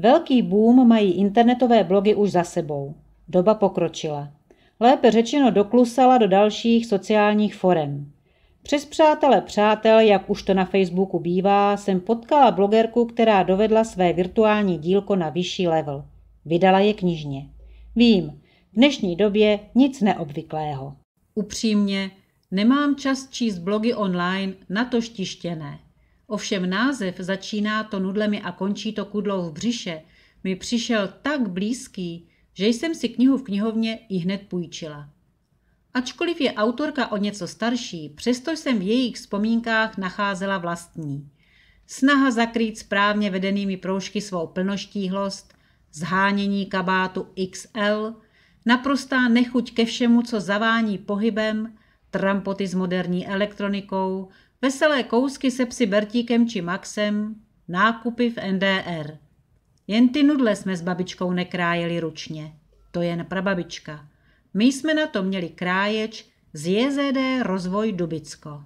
Velký boom mají internetové blogy už za sebou. Doba pokročila. Lépe řečeno doklusala do dalších sociálních forem. Přes přátele přátel, jak už to na Facebooku bývá, jsem potkala blogerku, která dovedla své virtuální dílko na vyšší level. Vydala je knižně. Vím, v dnešní době nic neobvyklého. Upřímně, nemám čas číst blogy online, na to štištěné. Ovšem název začíná to nudlemi a končí to kudlou v břiše, mi přišel tak blízký, že jsem si knihu v knihovně i hned půjčila. Ačkoliv je autorka o něco starší, přesto jsem v jejich vzpomínkách nacházela vlastní. Snaha zakrýt správně vedenými proužky svou plnoštíhlost, zhánění kabátu XL, naprostá nechuť ke všemu, co zavání pohybem, trampoty s moderní elektronikou, veselé kousky se psi Bertíkem či Maxem, nákupy v NDR. Jen ty nudle jsme s babičkou nekrájeli ručně. To jen prababička. My jsme na to měli kráječ z JZD Rozvoj Dubicko.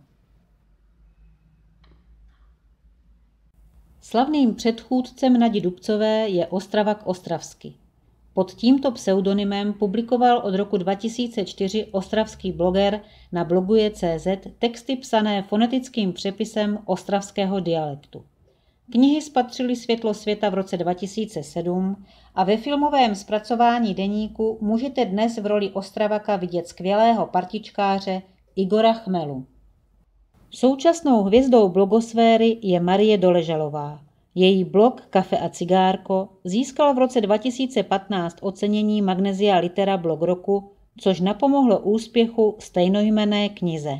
Slavným předchůdcem Nadi Dubcové je Ostravak Ostravsky. Pod tímto pseudonymem publikoval od roku 2004 ostravský bloger na bloguje.cz texty psané fonetickým přepisem ostravského dialektu. Knihy spatřily světlo světa v roce 2007 a ve filmovém zpracování deníku můžete dnes v roli Ostravaka vidět skvělého partičkáře Igora Chmelu. Současnou hvězdou blogosféry je Marie Doležalová – její blog Kafe a cigárko získal v roce 2015 ocenění Magnesia Litera Blog roku, což napomohlo úspěchu stejnojmené knize.